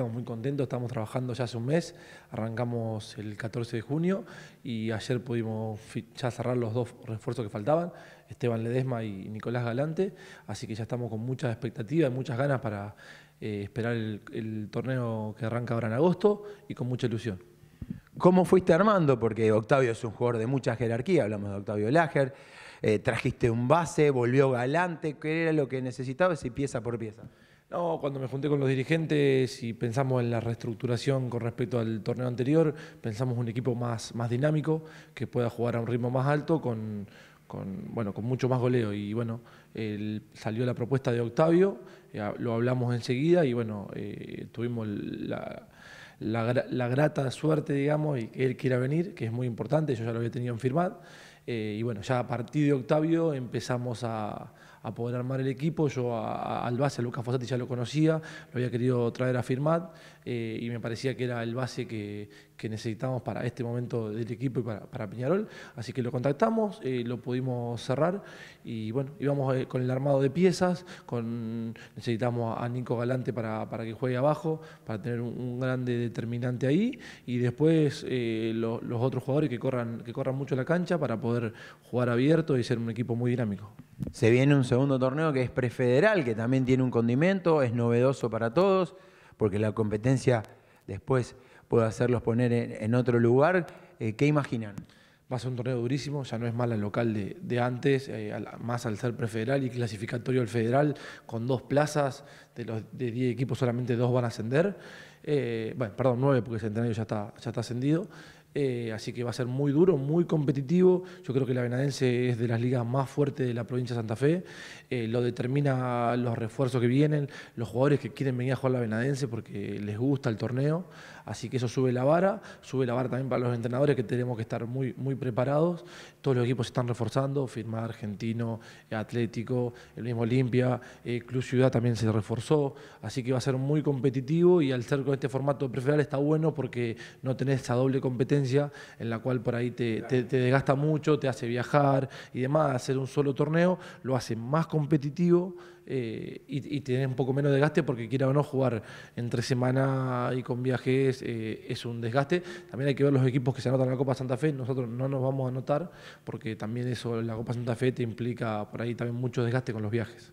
Estamos muy contentos, estamos trabajando ya hace un mes, arrancamos el 14 de junio y ayer pudimos ya cerrar los dos refuerzos que faltaban, Esteban Ledesma y Nicolás Galante, así que ya estamos con muchas expectativas y muchas ganas para eh, esperar el, torneo que arranca ahora en agosto y con mucha ilusión. ¿Cómo fuiste armando? Porque Octavio es un jugador de mucha jerarquía, hablamos de Octavio Lager, eh, trajiste un base, volvió galante, ¿qué era lo que necesitabas y pieza por pieza? No, cuando me junté con los dirigentes y pensamos en la reestructuración con respecto al torneo anterior, pensamos un equipo más, más dinámico, que pueda jugar a un ritmo más alto, con, bueno, con mucho más goleo. Y bueno, salió la propuesta de Octavio, eh, lo hablamos enseguida y bueno, eh, tuvimos la, grata suerte, digamos, y que él quiera venir, que es muy importante, yo ya lo había tenido en eh, y bueno, ya a partir de Octavio empezamos a a poder armar el equipo. Yo al base, a Lucas Fossati, ya lo conocía, lo había querido traer a Firmat eh, y me parecía que era el base que, que necesitábamos para este momento del equipo y para, para Piñarol. Así que lo contactamos, eh, lo pudimos cerrar y bueno, íbamos eh, con el armado de piezas, con, necesitamos a Nico Galante para, que juegue abajo, para tener un, grande determinante ahí y después los otros jugadores que corran, que corran mucho la cancha para poder jugar abierto y ser un equipo muy dinámico. Se viene un segundo torneo que es prefederal, que también tiene un condimento, es novedoso para todos, porque la competencia después puede hacerlos poner en, otro lugar. Eh, ¿Qué imaginan? Va a ser un torneo durísimo, ya no es mala el local de, antes, eh, más al ser prefederal y clasificatorio al federal, con dos plazas, de los 10 equipos solamente dos van a ascender. Eh, bueno, perdón, 9 porque Centenario ya está, ya está ascendido. Eh, así que va a ser muy duro, muy competitivo. Yo creo que la Venadense es de las ligas más fuertes de la provincia de Santa Fe. Eh, lo determina los refuerzos que vienen, los jugadores que quieren venir a jugar la Venadense porque les gusta el torneo. Así que eso sube la vara, sube la vara también para los entrenadores que tenemos que estar muy, muy preparados. Todos los equipos se están reforzando, Firma Argentino, Atlético, el mismo Olimpia, Club Ciudad también se reforzó así que va a ser muy competitivo y al ser con este formato preferal está bueno porque no tenés esa doble competencia en la cual por ahí te, desgasta mucho, te hace viajar y demás, hacer un solo torneo lo hace más competitivo. Eh, y, y, un poco menos de desgaste porque quiera o no jugar entre semana y con viajes eh, es un desgaste. También hay que ver los equipos que se anotan en la Copa Santa Fe, nosotros no nos vamos a anotar porque también eso, la Copa Santa Fe te implica por ahí también mucho desgaste con los viajes.